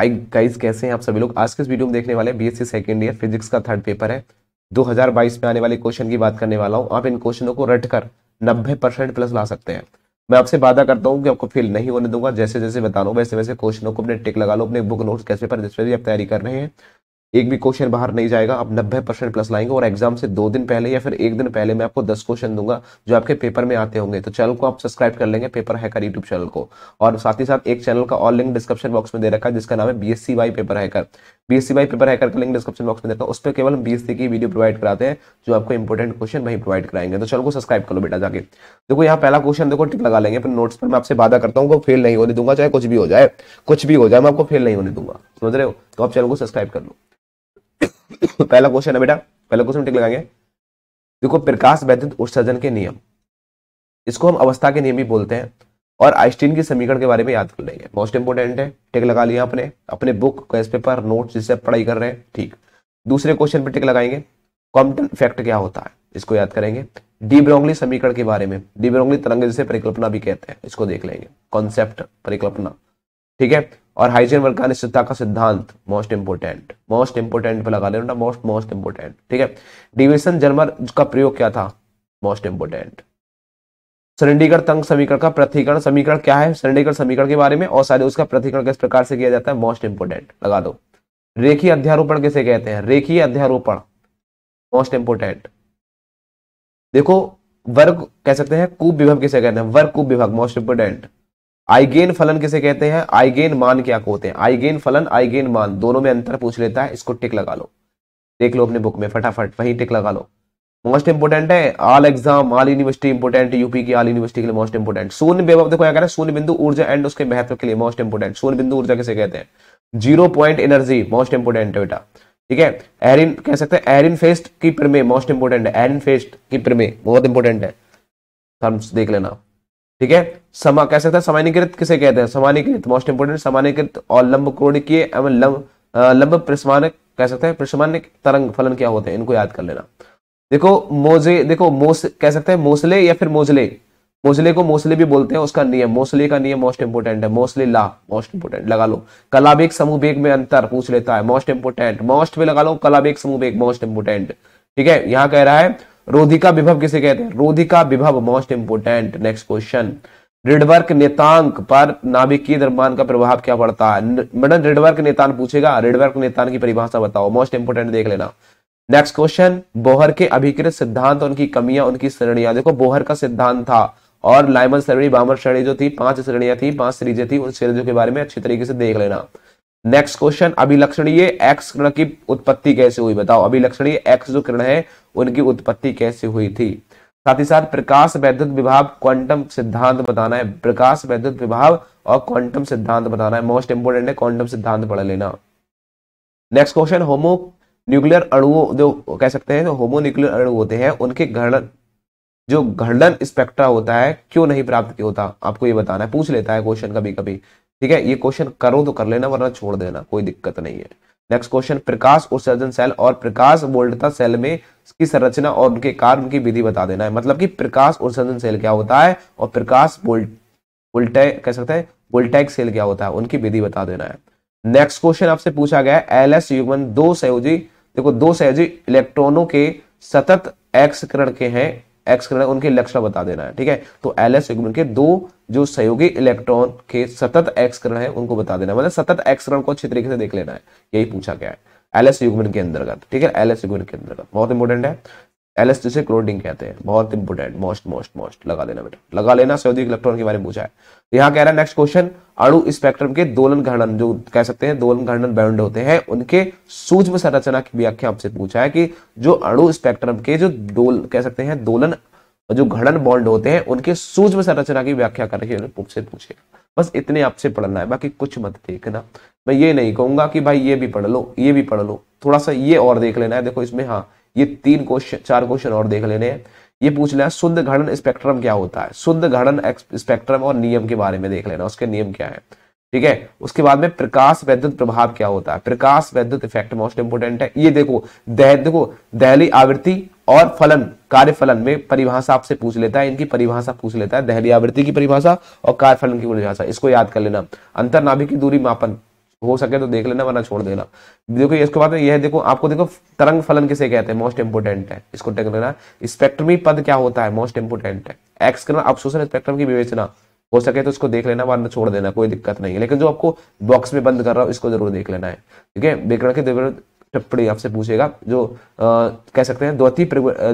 आई guys कैसे हैं आप सभी लोग आज के इस वीडियो में देखने वाले S BSc second year physics का थर्ड पेपर है 2022 में आने वाले क्वेश्चन की बात करने वाला हूं आप इन क्वेश्चनों को रट कर नब्बे परसेंट प्लस ला सकते हैं मैं आपसे वादा करता हूं कि आपको फेल नहीं होने दूंगा जैसे जैसे बता रहा हूँ वैसे वैसे क्वेश्चनों को अपने टिक लगा लो अपने बुक नोट कैसे पर जिसमें भी आप तैयारी कर रहे हैं एक भी क्वेश्चन बाहर नहीं जाएगा आप नब्बे परसेंट प्लस लाएंगे और एग्जाम से दो दिन पहले या फिर एक दिन पहले मैं आपको दस क्वेश्चन दूंगा जो आपके पेपर में आते होंगे तो चैनल को आप सब्सक्राइब कर लेंगे पेपर हैकर यूट्यूब चैनल को और साथ ही साथ एक चैनल का और लिंक डिस्क्रिप्शन बॉक्स में दे रखा है जिसका नाम है BSc Y paper hacker B S paper hacker का लिंक डिस्क्रिप्शन बॉक्स में देता उस पर केवल बी की वीडियो प्रोवाइड कराते हैं जो आपको इंपॉर्टेंट क्वेश्चन वहीं प्रोवाइड कराएंगे तो चैनल को सब्सक्राइब करो बेटा जाके देखो यहाँ पहला क्वेश्चन देखो टिक लगा लेंगे फिर नोट्स पर मैं आपसे वादा करता हूँ फेल नहीं होने दूंगा चाहे कुछ भी हो जाए कुछ भी हो जाए मैं आपको फेल नहीं होने दूंगा समझ रहे हो तो आप चैनल को सब्सक्राइब कर लो पहला क्वेश्चन है बेटा पहला क्वेश्चन टिक लगाएंगे देखो प्रकाश वैद्युत उत्सर्जन के नियम इसको हम अवस्था के नियम भी बोलते हैं और आइस्टीन के समीकरण के बारे में याद कर लेंगे मोस्ट इंपोर्टेंट है टिक लगा लिया अपने अपने बुक कैस पेपर नोट जिससे पढ़ाई कर रहे हैं ठीक दूसरे क्वेश्चन पर टिक लगाएंगे कॉम्पटन इफेक्ट क्या होता है इसको याद करेंगे डी ब्रोंगली समीकरण के बारे में डी ब्रोंगली तरंग जिसे परिकल्पना भी कहते हैं इसको देख लेंगे कॉन्सेप्ट परिकल्पना ठीक है और वर्ग अनिश्चितता का सिद्धांत मोस्ट इंपोर्टेंट मोस्ट इंपोर्टेंट पे लगा लेना मोस्ट मोस्ट इंपोर्टेंट ठीक है डिविशन जर्मर का प्रयोग क्या था मोस्ट इंपोर्टेंट सरंडीकर तंग समीकरण का प्रथिकरण समीकरण क्या है सरंडीकर समीकरण के बारे में और सारे उसका प्रथिकरण किस प्रकार से किया जाता है मोस्ट इंपोर्टेंट लगा दो रेखी अध्यारोपण किसे कहते हैं रेखी अध्यारोपण मोस्ट इंपोर्टेंट देखो वर्ग कह सकते हैं कूप विभव किसे कहते हैं वर्ग कूप विभव मोस्ट इंपोर्टेंट आईगेन फलन किसे कहते हैं आईगेन मान क्या होते हैं आईगेन फलन आईगेन मान दोनों में अंतर पूछ लेता है इसको टिक लगा लो देख लो अपने बुक में फटाफट वही टिक लगा लो मोस्ट इंपोर्टेंट है all exam all university important UP की आल यूनिवर्सिटी के लिए मोस्ट इंपोर्टेंट शून्य विभव देखो क्या कह रहे हैं शून्य बिंदु ऊर्जा एंड उसके महत्व के लिए मोस्ट इंपोर्टेंट शून्य बिंदु ऊर्जा किसे कहते हैं zero point energy most important है बेटा ठीक है एरिन कह सकते हैं एरिन फेस्ट की प्रमे मोस्ट इंपोर्टेंट है एरिन फेस्ट की प्रमे बहुत इंपोर्टेंट है देख लेना ठीक है समा कह सकते हैं सामान्यकृत किसे कहते हैं सामान्यकृत मोस्ट इंपोर्टेंट सामान्यकृत और लंब क्रोणिकीय एवं लंब लंब प्रसमानक कह सकते हैं प्रसमानिक तरंग फलन क्या होते हैं इनको याद कर लेना देखो मोजे देखो मोस कह सकते हैं मोसले या फिर मोजले मोसले को मोसले भी बोलते हैं उसका नियम मोसले का नियम मोस्ट इंपोर्टेंट है मोसले ला मोस्ट इंपोर्टेंट लगा लो कलाबेग समूह बेग में अंतर पूछ लेता है मोस्ट इंपोर्टेंट मोस्ट में लगा लो कला बेग समूह बेग मोस्ट इंपोर्टेंट ठीक है यहाँ कह रहा है रोधिका विभव किसे कहते हैं रोधिका विभव most important next question Rydberg नेतांक पर नाभिकीय द्रव्यमान का प्रभाव क्या पड़ता है मैडम रिडवर्क नेतान पूछेगा रिडवर्क नेतान की परिभाषा बताओ मोस्ट इंपोर्टेंट देख लेना नेक्स्ट क्वेश्चन बोहर के अभिकृत सिद्धांत उनकी कमियां उनकी श्रेणियां देखो बोहर का सिद्धांत था और लाइमन श्रेणी बामर श्रेणी जो थी पांच श्रेणियां थी पांच सीरीजें थी उन सीरीजों के बारे में अच्छी तरीके से देख लेना नेक्स्ट क्वेश्चन अभिलक्षणीय एक्स किरण की उत्पत्ति कैसे हुई बताओ अभिलक्षणीय एक्स जो किरण है उनकी उत्पत्ति कैसे हुई थी साथ ही साथ प्रकाश वैद्युत विभाव क्वांटम सिद्धांत बताना है प्रकाश वैद्युत विभाव और क्वांटम सिद्धांत बताना है मोस्ट इंपोर्टेंट है क्वांटम सिद्धांत पढ़ लेना नेक्स्ट क्वेश्चन होमो न्यूक्लियर अणुओं जो कह सकते हैं जो होमो न्यूक्लियर अणु होते हैं उनके घर्णन जो घर्णन स्पेक्ट्रा होता है क्यों नहीं प्राप्त होता आपको ये बताना है पूछ लेता है क्वेश्चन कभी कभी ठीक है ये क्वेश्चन करो तो कर लेना वरना छोड़ देना कोई दिक्कत नहीं है नेक्स्ट क्वेश्चन प्रकाश उत्सर्जन सेल और प्रकाश वोल्टता सेल में की संरचना और उनके कार्य की विधि बता देना है मतलब कि प्रकाश उत्सर्जन सेल क्या होता है और प्रकाश वोल्ट कह सकते हैं वोल्टैक सेल क्या होता है उनकी विधि बता देना है नेक्स्ट क्वेश्चन आपसे पूछा गया है एल एस युगमन दो सहयोजी देखो दो सहयोजी इलेक्ट्रॉनों के सतत एक्सकरण के हैं एक्स करना उनके लक्षण बता देना है ठीक है तो एल एस युग्म के दो जो सहयोगी इलेक्ट्रॉन के सतत एक्स करण है उनको बता देना मतलब सतत एक्स करण को अच्छे तरीके से देख लेना है यही पूछा गया है एल एस युग्म के अंतर्गत ठीक है एल एस युग्म के अंतर्गत बहुत इंपॉर्टेंट है एलएसटी से लोडिंग कहते हैं बहुत इंपोर्टेंट मोस्ट मोस्ट मोस्ट लगा देना बेटा लगा लेना संयोजिक इलेक्ट्रॉन के बारे में पूछा है तो यहाँ कह रहा है नेक्स्ट क्वेश्चन अणु स्पेक्ट्रम के दोलन घर्णन जो कह सकते हैं दोलन घर्णन बैंड होते हैं उनके सूक्ष्म संरचना की व्याख्या आपसे पूछा है कि जो अणु स्पेक्ट्रम के जो दोल कह सकते हैं दोलन जो घड़न बॉन्ड होते हैं उनके सूक्ष्म संरचना की व्याख्या करके से पूछे बस इतने आपसे पढ़ना है बाकी कुछ मत देखना मैं ये नहीं कहूंगा कि भाई ये भी पढ़ लो ये भी पढ़ लो थोड़ा सा ये और देख लेना है देखो इसमें हाँ ये तीन क्वेश्चन चार क्वेश्चन और देख लेने ये पूछ लिया शुद्ध गणन स्पेक्ट्रम क्या होता है शुद्ध गणन स्पेक्ट्रम और नियम के बारे में देख लेना उसके नियम क्या है ठीक है उसके बाद में प्रकाश वैद्युत प्रभाव क्या होता है प्रकाश वैद्युत इफेक्ट मोस्ट इंपोर्टेंट है ये देखो दह देखो दहली आवृत्ति और फलन कार्य फलन में परिभाषा आपसे पूछ लेता है इनकी परिभाषा पूछ लेता है दहली आवृत्ति की परिभाषा और कार्य फलन की परिभाषा इसको याद कर लेना अंतरनाभिक की दूरी मापन हो सके तो देख लेना वरना छोड़ देना देखो इसके बाद यह देखो आपको देखो तरंग फलन किसे कहते हैं मोस्ट इंपोर्टेंट है इसको टेक लेना स्पेक्ट्रमी पद क्या होता है मोस्ट इंपोर्टेंट है एक्स करना अवशोषण स्पेक्ट्रम की विवेचना हो सके तो इसको देख लेना वरना छोड़ देना कोई दिक्कत नहीं है लेकिन जो आपको बॉक्स में बंद कर रहा हो इसको जरूर देख लेना है ठीक है विकरण के टिप्पणी आपसे पूछेगा जो आ, कह सकते हैं द्वितीय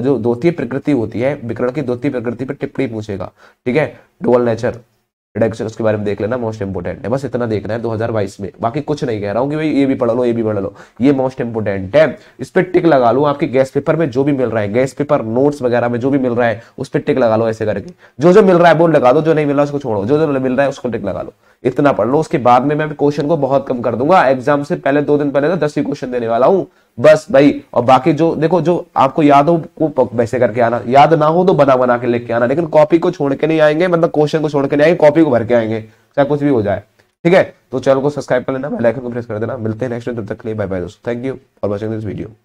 जो द्वितीय प्रकृति होती है विकरण की द्वितीय प्रकृति पर टिप्पणी पूछेगा ठीक है डुअल नेचर रिडक्शन उसके बारे में देख लेना मोस्ट इंपोर्टेंट है बस इतना देखना है 2022 में बाकी कुछ नहीं कह रहा हूँ कि भाई ये भी पढ़ लो ये भी पढ़ लो ये मोस्ट इंपोर्टेंट है इस पर टिक लगा लो आपके गैस पेपर में जो भी मिल रहा है गैस पेपर नोट्स वगैरह में जो भी मिल रहा है उस पर टिक लगा लो ऐसे करके जो जो मिल रहा है वो लगा दो जो नहीं मिल रहा है उसको छोड़ो जो जो मिल रहा है उसको टिक लगा लो इतना पढ़ लो उसके बाद में मैं क्वेश्चन को बहुत कम कर दूंगा एग्जाम से पहले दो दिन पहले तो दस ही क्वेश्चन देने वाला हूँ बस भाई और बाकी जो देखो जो आपको याद हो वो वैसे करके आना याद ना हो तो बना बना के लेके आना लेकिन कॉपी को छोड़ के नहीं आएंगे मतलब क्वेश्चन को छोड़ के नहीं आएंगे कॉपी को भर के आएंगे चाहे कुछ भी हो जाए ठीक है तो चैनल को सब्सक्राइब कर लेना बेल आइकन को प्रेस कर देना मिलते हैं नेक्स्ट तब तक के लिए बाय बाय दोस्तों thank you for watching this video